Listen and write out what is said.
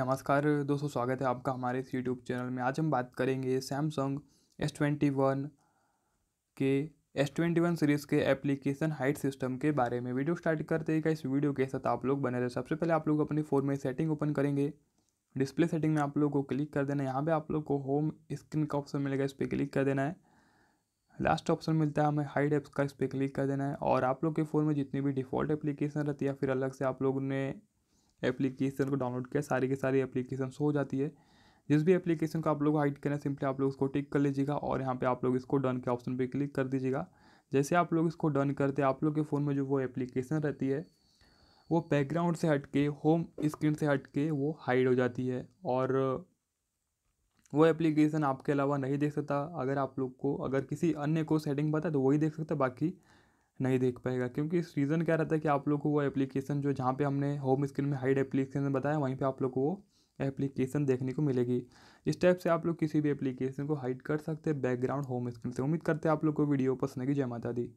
नमस्कार दोस्तों स्वागत है आपका हमारे इस यूट्यूब चैनल में आज हम बात करेंगे सैमसंग एस ट्वेंटी वन के एस ट्वेंटी वन सीरीज़ के एप्लीकेशन हाइट सिस्टम के बारे में वीडियो स्टार्ट करते ही इस वीडियो के साथ आप लोग बने रहे सबसे पहले आप लोग अपने फ़ोन में सेटिंग ओपन करेंगे डिस्प्ले सेटिंग में आप लोग को क्लिक कर देना है यहाँ पर आप लोग को होम स्क्रीन का ऑप्शन मिलेगा इस पर क्लिक कर देना है लास्ट ऑप्शन मिलता है हमें हाइड एप्स का इस पर क्लिक कर देना है और आप लोग के फ़ोन में जितनी भी डिफ़ॉल्ट एप्लीकेशन रहती है फिर अलग से आप लोगों ने एप्लीकेशन को डाउनलोड किया सारी की सारी एप्लीकेशन हो जाती है जिस भी एप्लीकेशन को आप लोग हाइड करना सिंपली आप लोग इसको टिक कर लीजिएगा और यहाँ पे आप लोग इसको डन के ऑप्शन पे क्लिक कर दीजिएगा जैसे आप लोग इसको डन करते आप लोग के फ़ोन में जो वो एप्लीकेशन रहती है वो बैकग्राउंड से हट के होम स्क्रीन से हट के वो हाइड हो जाती है और वो एप्लीकेशन आपके अलावा नहीं देख सकता अगर आप लोग को अगर किसी अन्य को सेटिंग पता है तो वही देख सकता बाकी नहीं देख पाएगा क्योंकि इस रीज़न क्या रहता है कि आप लोग को वो एप्लीकेशन जो जहाँ पे हमने होम स्क्रीन में हाइड एप्लीकेशन बताया वहीं पे आप लोग को वो एप्लीकेशन देखने को मिलेगी इस टाइप से आप लोग किसी भी एप्लीकेशन को हाइड कर सकते हैं बैकग्राउंड होम स्क्रीन से उम्मीद करते हैं आप लोग को वीडियो पसंद है जय माता दी